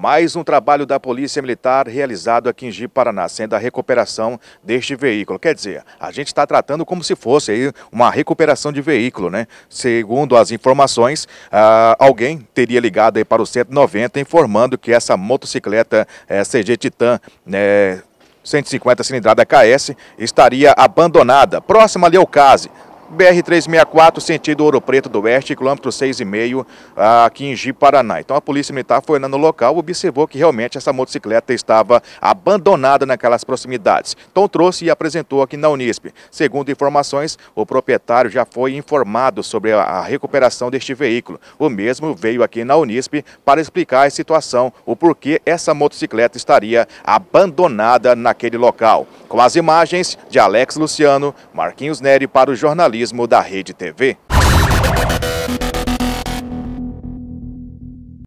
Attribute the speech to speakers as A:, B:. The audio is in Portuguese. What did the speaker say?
A: Mais um trabalho da Polícia Militar realizado aqui em Jipe, Paraná, sendo a recuperação deste veículo. Quer dizer, a gente está tratando como se fosse aí uma recuperação de veículo, né? Segundo as informações, ah, alguém teria ligado aí para o 190 informando que essa motocicleta eh, CG Titan, né, 150 cilindrada KS, estaria abandonada, próxima ali ao é CASE, BR-364, sentido Ouro Preto do Oeste, quilômetro 6,5, aqui em Ji, Paraná. Então a Polícia Militar foi no local observou que realmente essa motocicleta estava abandonada naquelas proximidades. Então trouxe e apresentou aqui na Unisp. Segundo informações, o proprietário já foi informado sobre a recuperação deste veículo. O mesmo veio aqui na Unisp para explicar a situação, o porquê essa motocicleta estaria abandonada naquele local. Com as imagens de Alex Luciano, Marquinhos Neri para o jornalismo da Rede TV.